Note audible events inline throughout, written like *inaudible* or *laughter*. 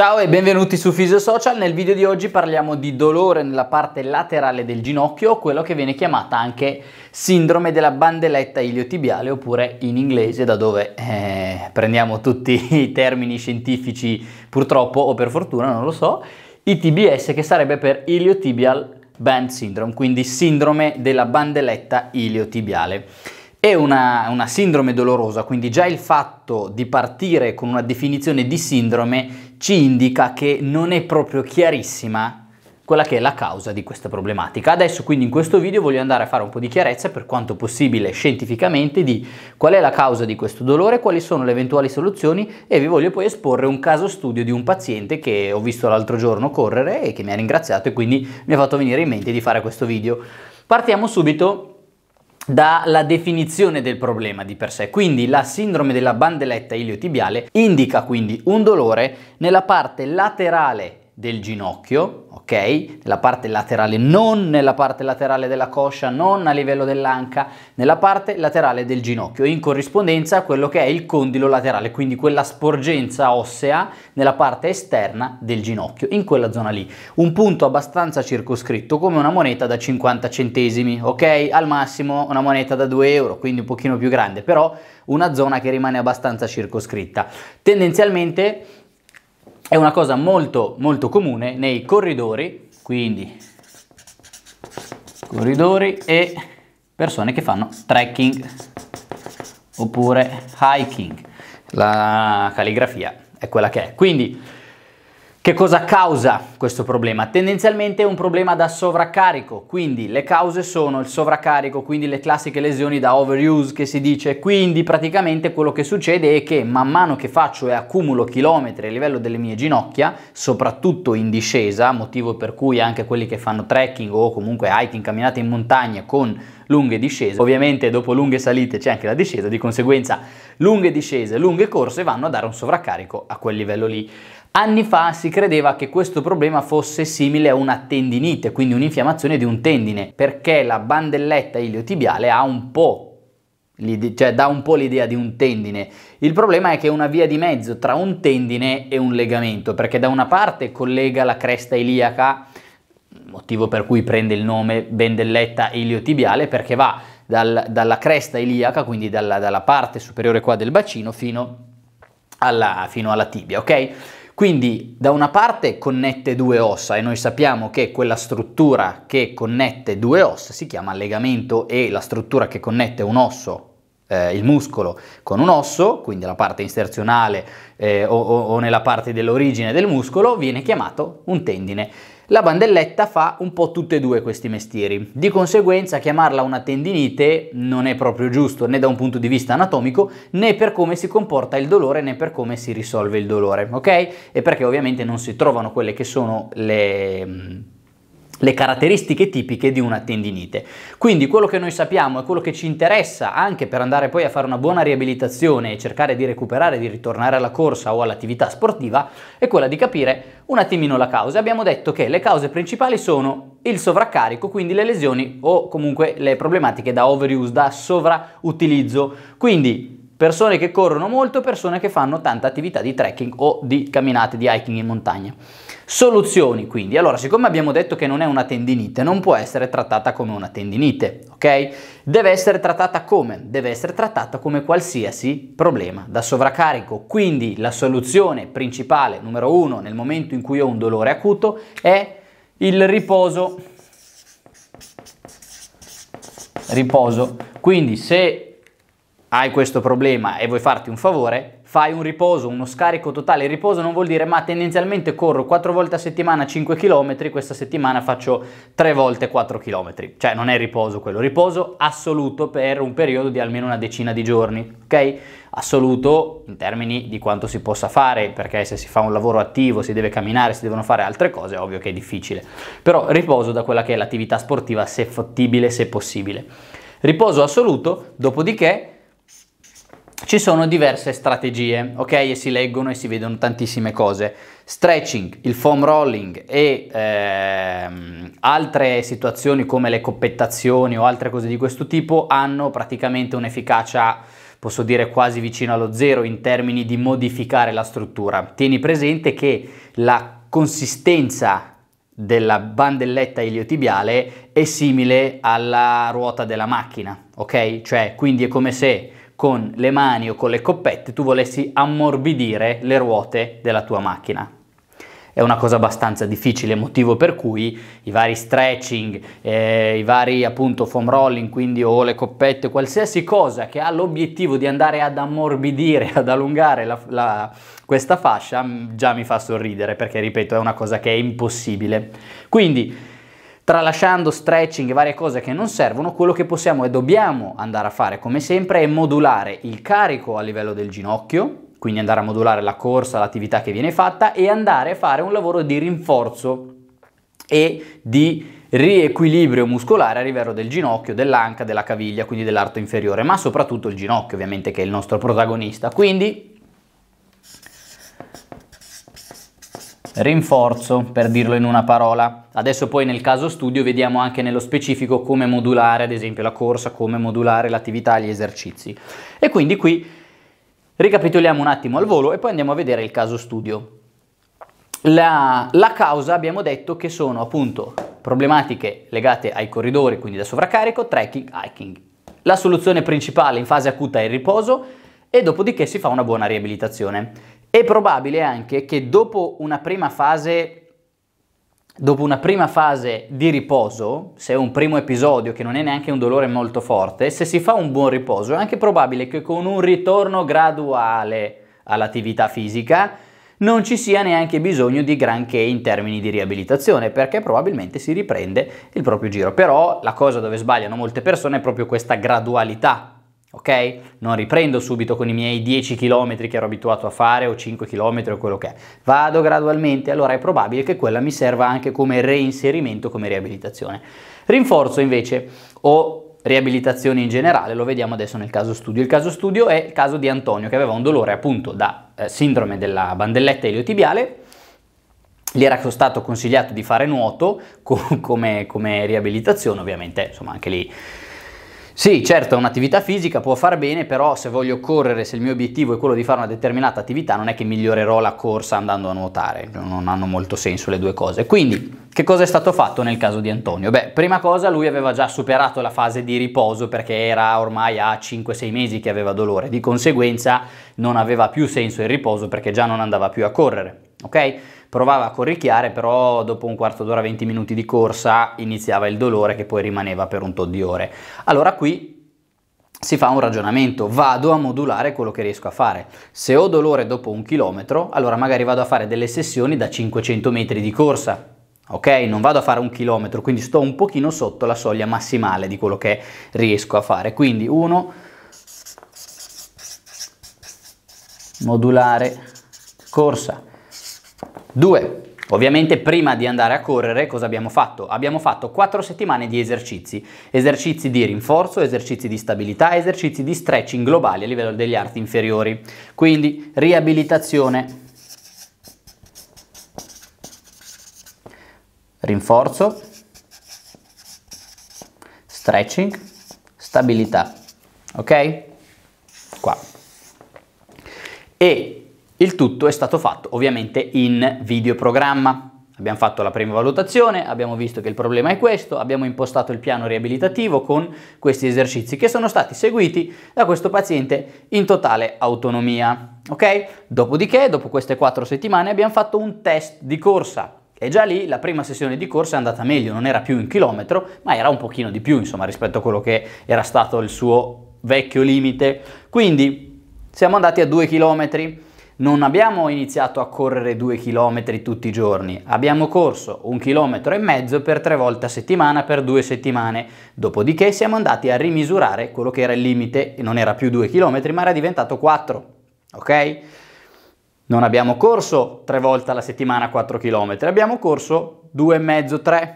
Ciao e benvenuti su Fisio Social, nel video di oggi parliamo di dolore nella parte laterale del ginocchio, quello che viene chiamata anche sindrome della bandeletta iliotibiale oppure in inglese da dove eh, prendiamo tutti *laughs* i termini scientifici purtroppo o per fortuna non lo so, ITBS che sarebbe per iliotibial band syndrome, quindi sindrome della bandeletta iliotibiale. È una, una, sindrome dolorosa, quindi già il fatto di partire con una definizione di sindrome ci indica che non è proprio chiarissima quella che è la causa di questa problematica. Adesso quindi in questo video voglio andare a fare un po' di chiarezza per quanto possibile scientificamente di qual è la causa di questo dolore, quali sono le eventuali soluzioni e vi voglio poi esporre un caso studio di un paziente che ho visto l'altro giorno correre e che mi ha ringraziato e quindi mi ha fatto venire in mente di fare questo video. Partiamo subito dalla definizione del problema di per sé. Quindi la sindrome della bandeletta iliotibiale indica quindi un dolore nella parte laterale del ginocchio, ok? Nella parte laterale, non nella parte laterale della coscia, non a livello dell'anca, nella parte laterale del ginocchio, in corrispondenza a quello che è il condilo laterale, quindi quella sporgenza ossea nella parte esterna del ginocchio, in quella zona lì. Un punto abbastanza circoscritto, come una moneta da 50 centesimi, ok? Al massimo una moneta da 2 euro, quindi un pochino più grande, però una zona che rimane abbastanza circoscritta. Tendenzialmente è una cosa molto molto comune nei corridori, quindi corridori e persone che fanno trekking oppure hiking. La calligrafia è quella che è. Quindi che cosa causa questo problema? Tendenzialmente è un problema da sovraccarico, quindi le cause sono il sovraccarico, quindi le classiche lesioni da overuse che si dice, quindi praticamente quello che succede è che man mano che faccio e accumulo chilometri a livello delle mie ginocchia, soprattutto in discesa, motivo per cui anche quelli che fanno trekking o comunque hiking, camminate in montagna con lunghe discese. Ovviamente dopo lunghe salite c'è anche la discesa, di conseguenza lunghe discese, lunghe corse vanno a dare un sovraccarico a quel livello lì. Anni fa si credeva che questo problema fosse simile a una tendinite, quindi un'infiammazione di un tendine, perché la bandelletta iliotibiale ha un po' cioè dà un po' l'idea di un tendine. Il problema è che è una via di mezzo tra un tendine e un legamento, perché da una parte collega la cresta iliaca motivo per cui prende il nome bendelletta iliotibiale perché va dal, dalla cresta iliaca, quindi dalla, dalla parte superiore qua del bacino fino alla, fino alla tibia, ok? Quindi da una parte connette due ossa e noi sappiamo che quella struttura che connette due ossa si chiama legamento e la struttura che connette un osso eh, il muscolo con un osso, quindi la parte inserzionale eh, o, o, nella parte dell'origine del muscolo, viene chiamato un tendine. La bandelletta fa un po' tutte e due questi mestieri, di conseguenza chiamarla una tendinite non è proprio giusto né da un punto di vista anatomico né per come si comporta il dolore né per come si risolve il dolore, ok? E perché ovviamente non si trovano quelle che sono le le caratteristiche tipiche di una tendinite. Quindi quello che noi sappiamo e quello che ci interessa anche per andare poi a fare una buona riabilitazione e cercare di recuperare, di ritornare alla corsa o all'attività sportiva, è quella di capire un attimino la causa. Abbiamo detto che le cause principali sono il sovraccarico, quindi le lesioni o comunque le problematiche da overuse, da sovrautilizzo. Quindi persone che corrono molto, persone che fanno tanta attività di trekking o di camminate, di hiking in montagna. Soluzioni quindi, allora siccome abbiamo detto che non è una tendinite, non può essere trattata come una tendinite, ok? Deve essere trattata come? Deve essere trattata come qualsiasi problema da sovraccarico, quindi la soluzione principale, numero uno, nel momento in cui ho un dolore acuto è il riposo. Riposo. Quindi se hai questo problema e vuoi farti un favore, fai un riposo, uno scarico totale. Il riposo non vuol dire ma tendenzialmente corro 4 volte a settimana 5 km, questa settimana faccio 3 volte 4 km. Cioè non è riposo quello, riposo assoluto per un periodo di almeno una decina di giorni, ok? Assoluto in termini di quanto si possa fare, perché se si fa un lavoro attivo, si deve camminare, si devono fare altre cose, ovvio che è difficile. Però riposo da quella che è l'attività sportiva se fattibile, se possibile. Riposo assoluto, dopodiché ci sono diverse strategie, ok? E si leggono e si vedono tantissime cose. Stretching, il foam rolling e ehm, altre situazioni come le coppettazioni o altre cose di questo tipo hanno praticamente un'efficacia, posso dire, quasi vicino allo zero in termini di modificare la struttura. Tieni presente che la consistenza della bandelletta iliotibiale è simile alla ruota della macchina, ok? Cioè, quindi è come se con le mani o con le coppette tu volessi ammorbidire le ruote della tua macchina. È una cosa abbastanza difficile, motivo per cui i vari stretching, eh, i vari appunto foam rolling, quindi o le coppette, qualsiasi cosa che ha l'obiettivo di andare ad ammorbidire, *laughs* ad allungare la, la, questa fascia, già mi fa sorridere perché ripeto è una cosa che è impossibile. Quindi tralasciando stretching e varie cose che non servono, quello che possiamo e dobbiamo andare a fare come sempre è modulare il carico a livello del ginocchio, quindi andare a modulare la corsa, l'attività che viene fatta e andare a fare un lavoro di rinforzo e di riequilibrio muscolare a livello del ginocchio, dell'anca, della caviglia, quindi dell'arto inferiore, ma soprattutto il ginocchio ovviamente che è il nostro protagonista. Quindi rinforzo, per dirlo in una parola. Adesso poi nel caso studio vediamo anche nello specifico come modulare ad esempio la corsa, come modulare l'attività, gli esercizi. E quindi qui ricapitoliamo un attimo al volo e poi andiamo a vedere il caso studio. La, la causa abbiamo detto che sono appunto problematiche legate ai corridori, quindi da sovraccarico, trekking, hiking. La soluzione principale in fase acuta è il riposo e dopodiché si fa una buona riabilitazione. È probabile anche che dopo una prima fase, dopo una prima fase di riposo, se è un primo episodio che non è neanche un dolore molto forte, se si fa un buon riposo, è anche probabile che con un ritorno graduale all'attività fisica non ci sia neanche bisogno di granché in termini di riabilitazione perché probabilmente si riprende il proprio giro. Però la cosa dove sbagliano molte persone è proprio questa gradualità ok? Non riprendo subito con i miei 10 km che ero abituato a fare o 5 km o quello che è. Vado gradualmente, allora è probabile che quella mi serva anche come reinserimento, come riabilitazione. Rinforzo invece o riabilitazione in generale, lo vediamo adesso nel caso studio. Il caso studio è il caso di Antonio che aveva un dolore appunto da eh, sindrome della bandelletta iliotibiale gli era stato consigliato di fare nuoto co- come, come riabilitazione, ovviamente insomma anche lì sì, certo, un'attività fisica può far bene, però se voglio correre, se il mio obiettivo è quello di fare una determinata attività, non è che migliorerò la corsa andando a nuotare, non hanno molto senso le due cose. Quindi, che cosa è stato fatto nel caso di Antonio? Beh, prima cosa lui aveva già superato la fase di riposo perché era ormai a 5-6 mesi che aveva dolore, di conseguenza non aveva più senso il riposo perché già non andava più a correre ok? Provava a corricchiare, però dopo un quarto d'ora, 20 minuti di corsa iniziava il dolore che poi rimaneva per un tot di ore. Allora qui si fa un ragionamento, vado a modulare quello che riesco a fare. Se ho dolore dopo un chilometro, allora magari vado a fare delle sessioni da 500 metri di corsa, ok? Non vado a fare un chilometro, quindi sto un pochino sotto la soglia massimale di quello che riesco a fare. Quindi uno, modulare corsa, 2. Ovviamente prima di andare a correre cosa abbiamo fatto? Abbiamo fatto 4 settimane di esercizi, esercizi di rinforzo, esercizi di stabilità, esercizi di stretching globali a livello degli arti inferiori, quindi riabilitazione, rinforzo, stretching, stabilità, ok? Qua. E il tutto è stato fatto ovviamente in videoprogramma. Abbiamo fatto la prima valutazione, abbiamo visto che il problema è questo, abbiamo impostato il piano riabilitativo con questi esercizi che sono stati seguiti da questo paziente in totale autonomia. Ok? Dopodiché, dopo queste quattro settimane, abbiamo fatto un test di corsa. E già lì la prima sessione di corsa è andata meglio, non era più un chilometro, ma era un pochino di più, insomma, rispetto a quello che era stato il suo vecchio limite. Quindi siamo andati a due chilometri non abbiamo iniziato a correre due chilometri tutti i giorni, abbiamo corso un chilometro e mezzo per tre volte a settimana per due settimane, dopodiché siamo andati a rimisurare quello che era il limite, non era più due chilometri ma era diventato quattro, ok? Non abbiamo corso tre volte alla settimana 4 chilometri, abbiamo corso due e mezzo, tre.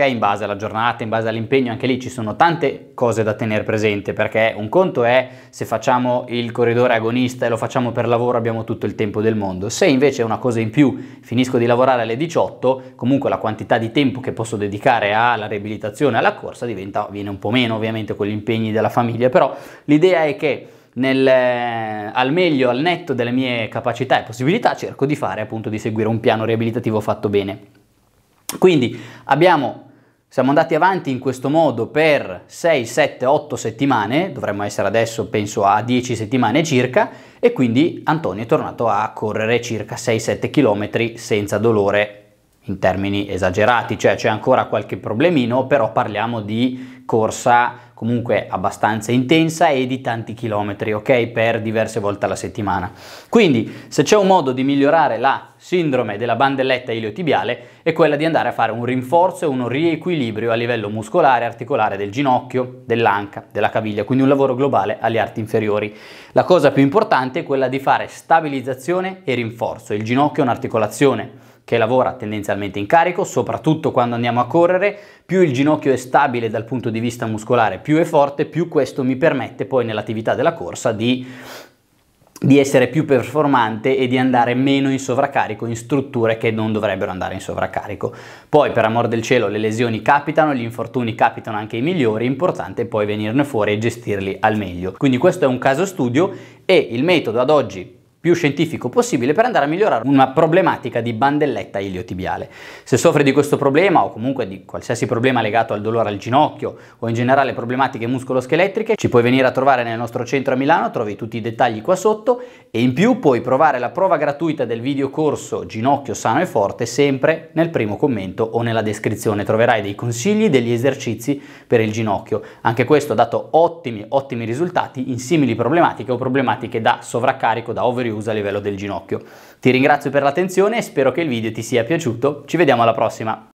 Okay, in base alla giornata, in base all'impegno, anche lì ci sono tante cose da tenere presente perché un conto è se facciamo il corridore agonista e lo facciamo per lavoro abbiamo tutto il tempo del mondo, se invece è una cosa in più finisco di lavorare alle 18, comunque la quantità di tempo che posso dedicare alla riabilitazione, alla corsa diventa, viene un po' meno ovviamente con gli impegni della famiglia, però l'idea è che nel, eh, al meglio, al netto delle mie capacità e possibilità cerco di fare appunto di seguire un piano riabilitativo fatto bene. Quindi abbiamo siamo andati avanti in questo modo per 6, 7, 8 settimane, dovremmo essere adesso penso a 10 settimane circa, e quindi Antonio è tornato a correre circa 6-7 km senza dolore in termini esagerati, cioè c'è ancora qualche problemino, però parliamo di corsa comunque abbastanza intensa e di tanti chilometri, ok? Per diverse volte alla settimana. Quindi se c'è un modo di migliorare la sindrome della bandelletta iliotibiale è quella di andare a fare un rinforzo e uno riequilibrio a livello muscolare e articolare del ginocchio, dell'anca, della caviglia, quindi un lavoro globale alle arti inferiori. La cosa più importante è quella di fare stabilizzazione e rinforzo. Il ginocchio è un'articolazione che lavora tendenzialmente in carico, soprattutto quando andiamo a correre, più il ginocchio è stabile dal punto di vista muscolare, più è forte, più questo mi permette poi nell'attività della corsa di, di essere più performante e di andare meno in sovraccarico in strutture che non dovrebbero andare in sovraccarico. Poi per amor del cielo le lesioni capitano, gli infortuni capitano anche ai migliori, è importante poi venirne fuori e gestirli al meglio. Quindi questo è un caso studio e il metodo ad oggi più scientifico possibile per andare a migliorare una problematica di bandelletta iliotibiale. Se soffri di questo problema o comunque di qualsiasi problema legato al dolore al ginocchio o in generale problematiche muscoloscheletriche, ci puoi venire a trovare nel nostro centro a Milano, trovi tutti i dettagli qua sotto e in più puoi provare la prova gratuita del video corso Ginocchio sano e forte sempre nel primo commento o nella descrizione. Troverai dei consigli, degli esercizi per il ginocchio. Anche questo ha dato ottimi ottimi risultati in simili problematiche o problematiche da sovraccarico da over Serious a livello del ginocchio. Ti ringrazio per l'attenzione e spero che il video ti sia piaciuto, ci vediamo alla prossima!